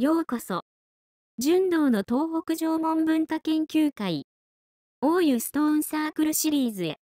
ようこそ。純道の東北縄文文化研究会、大湯ストーンサークルシリーズへ。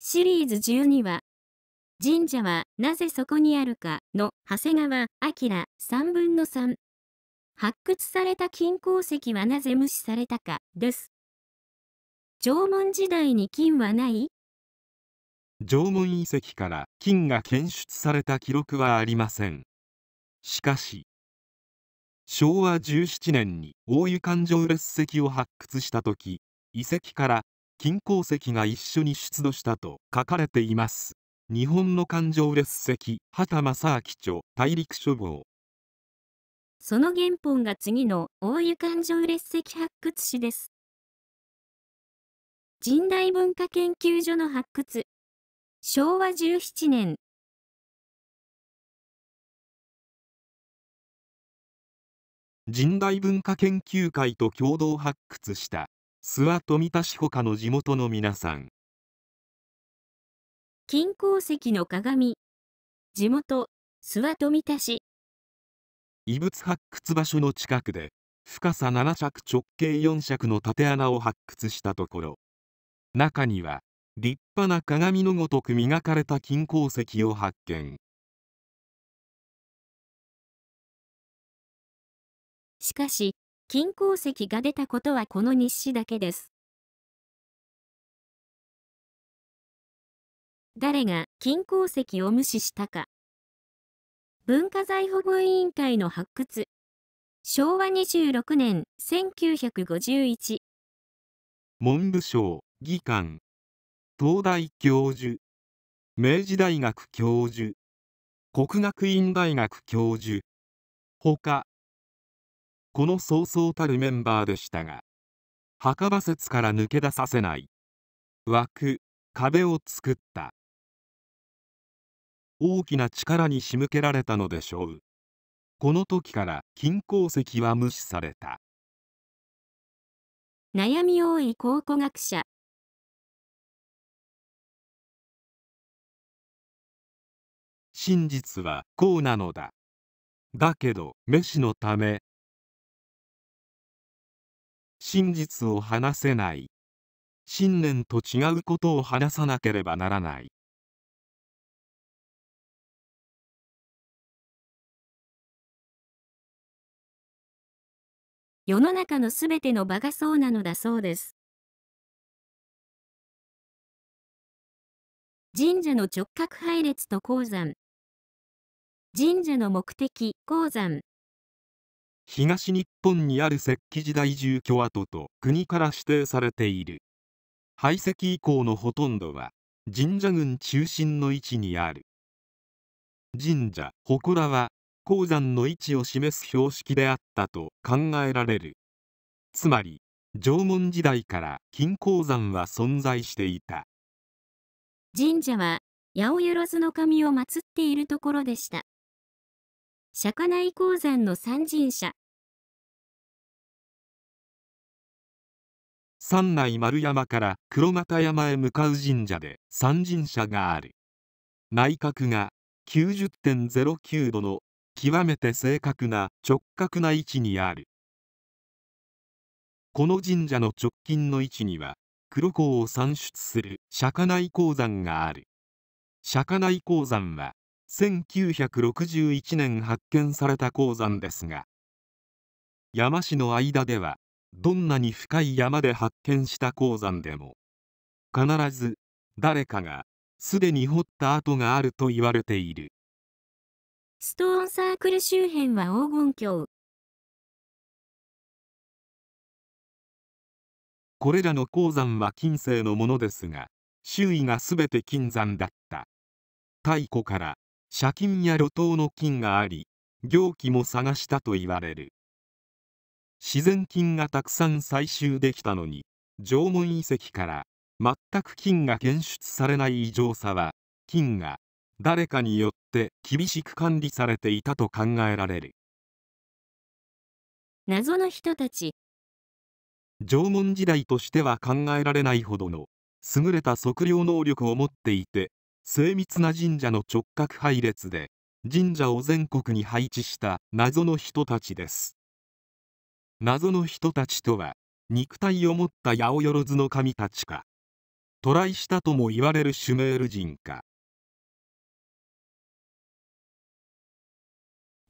シリーズ12は、神社はなぜそこにあるかの長谷川明3分の3。発掘された金鉱石はなぜ無視されたかです。縄文時代に金はない縄文遺跡から金が検出された記録はありません。しかし昭和17年に大湯環状列石を発掘した時遺跡から金鉱石が一緒に出土したと書かれています日本の環状列石畑正明著大陸書房その原本が次の大湯環状列石発掘史です神代文化研究所の発掘昭和17年神大文化研究会と共同発掘した諏訪富田ほ他の地元の皆さん金鉱石の鏡地元諏訪富田市異物発掘場所の近くで深さ7尺直径4尺の縦穴を発掘したところ中には立派な鏡のごとく磨かれた金鉱石を発見しかし、金鉱石が出たことはこの日誌だけです。誰が金鉱石を無視したか。文化財保護委員会の発掘。昭和26年1951。文部省議官。東大教授。明治大学教授。国学院大学教授。ほかこのそうそうたるメンバーでしたが墓場説から抜け出させない枠壁を作った大きな力に仕向けられたのでしょうこの時から金鉱石は無視された悩み多い考古学者真実はこうなのだだけど飯のため真実を話せない信念と違うことを話さなければならない世の中のすべての場がそうなのだそうです神社の直角配列と鉱山神社の目的鉱山東日本にある石器時代住居跡と国から指定されている排斥以降のほとんどは神社群中心の位置にある神社祠は鉱山の位置を示す標識であったと考えられるつまり縄文時代から金鉱山は存在していた神社は八百万の神を祀っているところでした釈迦内鉱山の三神社三内丸山から黒俣山へ向かう神社で三神社がある内角が90.09度の極めて正確な直角な位置にあるこの神社の直近の位置には黒鉱を産出する釈迦内鉱山がある釈迦内鉱山は1961年発見された鉱山ですが山市の間ではどんなに深い山で発見した鉱山でも必ず誰かがすでに掘った跡があると言われているストーンサークル周辺は黄金鏡これらの鉱山は近世のものですが周囲がすべて金山だった太古から借金や路頭の金があり行基も探したと言われる自然金がたくさん採集できたのに縄文遺跡から全く金が検出されない異常さは金が誰かによって厳しく管理されていたと考えられる謎の人たち縄文時代としては考えられないほどの優れた測量能力を持っていて精密な神社の直角配列で神社を全国に配置した謎の人たちです謎の人たちとは肉体を持った八百万の神たちか渡来したとも言われるシュメール人か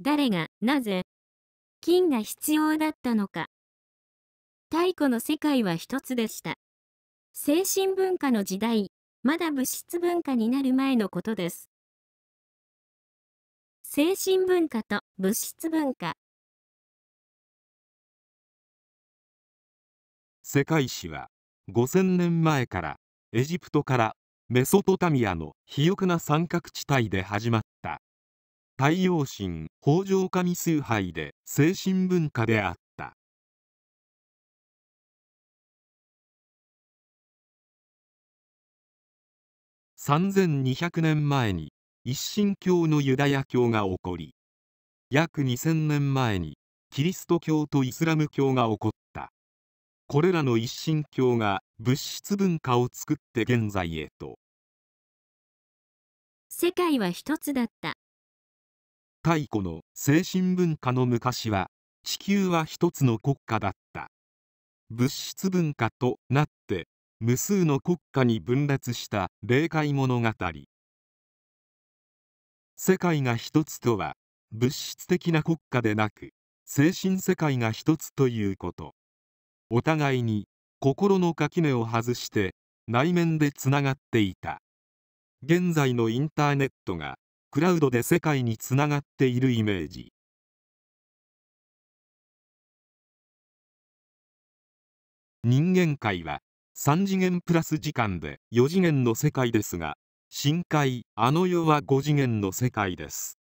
誰がなぜ金が必要だったのか太古の世界は一つでした精神文化の時代まだ物質文化になる前のことです。精神文化と物質文化世界史は5000年前からエジプトからメソトタミアの肥沃な三角地帯で始まった太陽神北条神崇拝で精神文化であった。3200年前に一神教のユダヤ教が起こり約2000年前にキリスト教とイスラム教が起こったこれらの一神教が物質文化を作って現在へと世界は一つだった太古の精神文化の昔は地球は一つの国家だった物質文化となっ無数の国家に分裂した霊界物語世界が一つとは物質的な国家でなく精神世界が一つということお互いに心の垣根を外して内面でつながっていた現在のインターネットがクラウドで世界につながっているイメージ人間界は3次元プラス時間で4次元の世界ですが深海あの世は5次元の世界です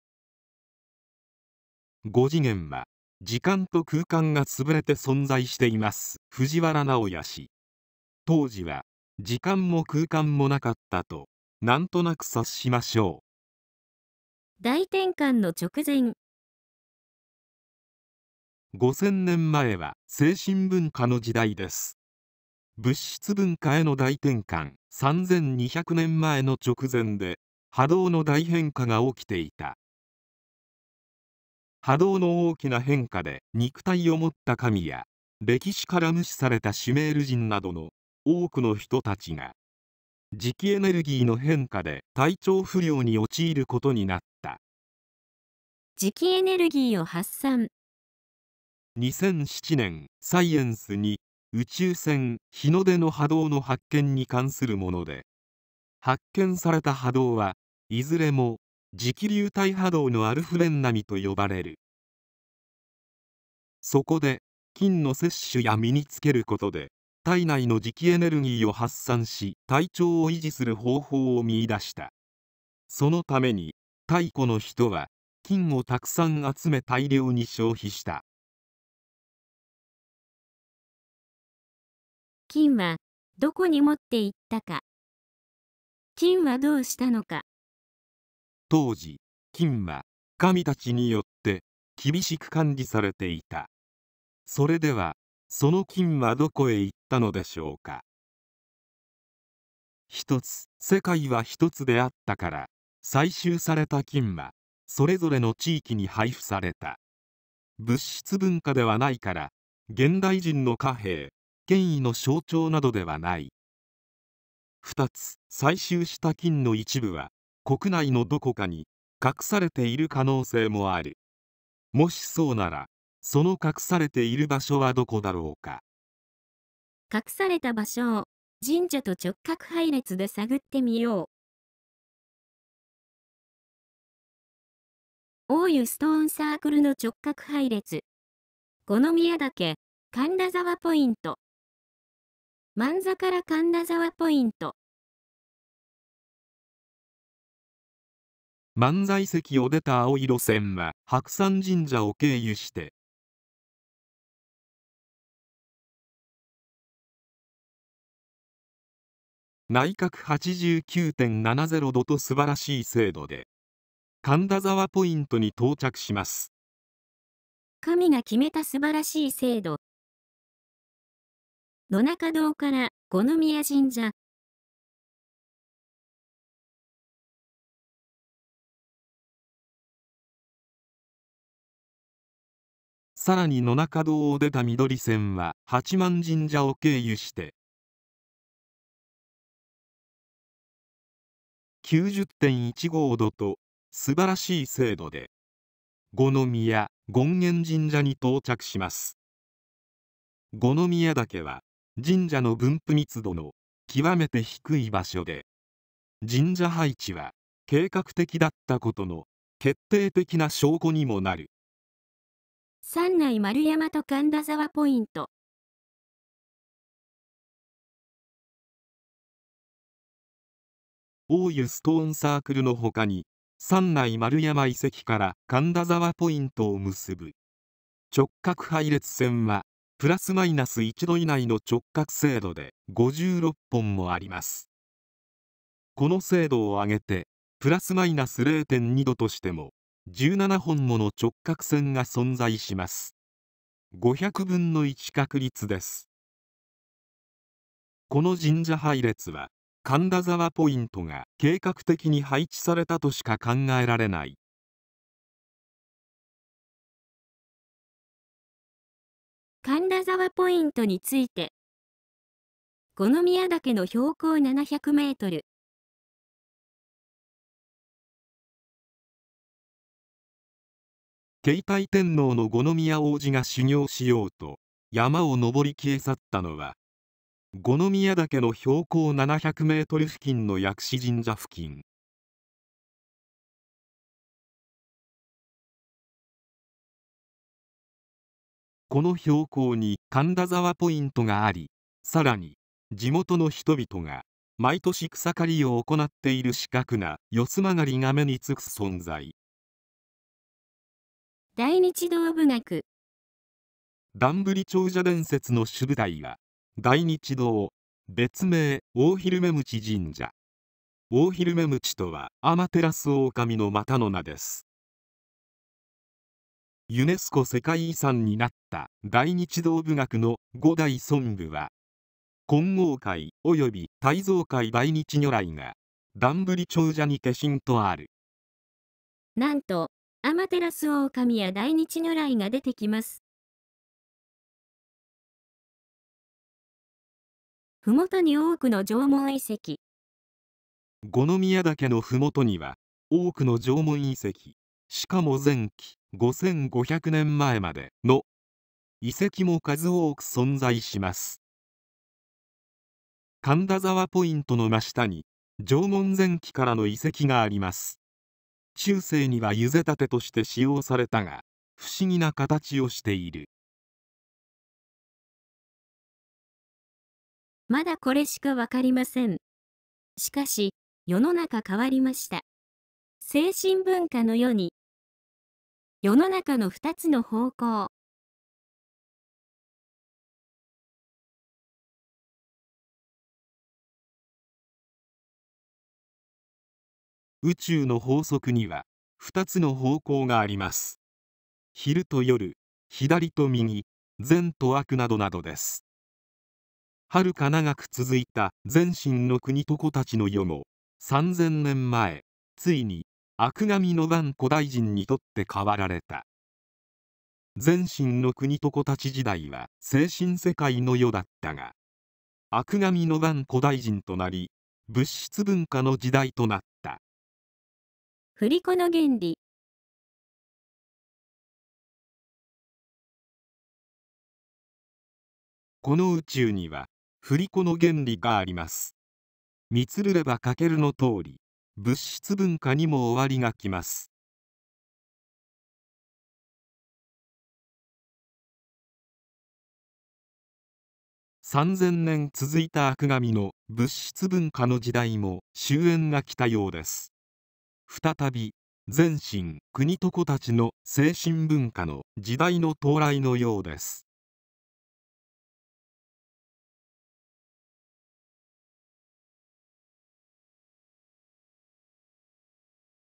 5次元は時間と空間が潰れて存在しています藤原直也氏当時は時間も空間もなかったとなんとなく察しましょう大転換の直前5000年前は精神文化の時代です物質文化への大転換3200年前の直前で波動の大変化が起きていた波動の大きな変化で肉体を持った神や歴史から無視されたシュメール人などの多くの人たちが磁気エネルギーの変化で体調不良に陥ることになった磁気エネルギーを発散2007年サイエンスに宇宙船日の出の波動の発見に関するもので発見された波動はいずれも磁気流体波動のアルフレン波と呼ばれるそこで菌の摂取や身につけることで体内の磁気エネルギーを発散し体調を維持する方法を見いだしたそのために太古の人は金をたくさん集め大量に消費した金はどこに持って行ったか金はどうしたのか当時金は神たちによって厳しく管理されていたそれではその金はどこへ行ったのでしょうか一つ世界は一つであったから採集された金はそれぞれの地域に配布された物質文化ではないから現代人の貨幣権威の象徴などではない2つ採集した金の一部は国内のどこかに隠されている可能性もあるもしそうならその隠されている場所はどこだろうか隠された場所を神社と直角配列で探ってみよう大湯ストーンサークルの直角配列この宮岳神田沢ポイント万座から神田沢ポイント万座遺跡を出た青色線は白山神社を経由して内角89.70度と素晴らしい精度で神田沢ポイントに到着します神が決めた素晴らしい精度野中堂から五宮神社さらに野中堂を出た緑線は八幡神社を経由して90.15度と素晴らしい精度で五宮権現神社に到着します五宮岳は神社の分布密度の極めて低い場所で神社配置は計画的だったことの決定的な証拠にもなる三内丸山と神田沢ポイント大湯ストーンサークルのほかに三内丸山遺跡から神田沢ポイントを結ぶ直角配列線はプラスマイナス1度以内の直角精度で56本もありますこの精度を上げてプラスマイナス0.2度としても17本もの直角線が存在します500分の1確率ですこの神社配列は神田沢ポイントが計画的に配置されたとしか考えられない神田沢ポイントについてこの宮岳の標高700メートル慶太天皇の五宮王子が修行しようと山を登り消え去ったのは五宮岳の標高700メートル付近の薬師神社付近この標高に神田沢ポイントがありさらに地元の人々が毎年草刈りを行っている四角な四つ曲がりが目につく存在大日動部学段振長者伝説の主舞台は大日堂別名大昼目口神社大昼目口とは天照大神の股の名ですユネスコ世界遺産になった大日動部学の五代尊部は金剛会及び大蔵会大日如来が段振長者に化身とあるなんとアマテラスオオカミや大日如来が出てきます麓に多くの縄文遺跡五宮岳の麓には多くの縄文遺跡しかも前期5500年前までの遺跡も数多く存在します神田沢ポイントの真下に縄文前期からの遺跡があります中世にはゆぜたてとして使用されたが不思議な形をしているまだこれしかわかりませんしかし世の中変わりました精神文化の世に世の中の二つの方向宇宙の法則には二つの方向があります昼と夜左と右善と悪などなどです遥か長く続いた全身の国と子たちの世も3000年前ついに悪神の岩古大臣にとって変わられた前身の国と床たち時代は精神世界の世だったが悪神の岩古大臣となり物質文化の時代となった振り子の原理この宇宙には振り子の原理があります。ミツルレバかけるの通り物質文化にも終わりが来ます3000年続いた悪神の物質文化の時代も終焉が来たようです再び全身国と床たちの精神文化の時代の到来のようです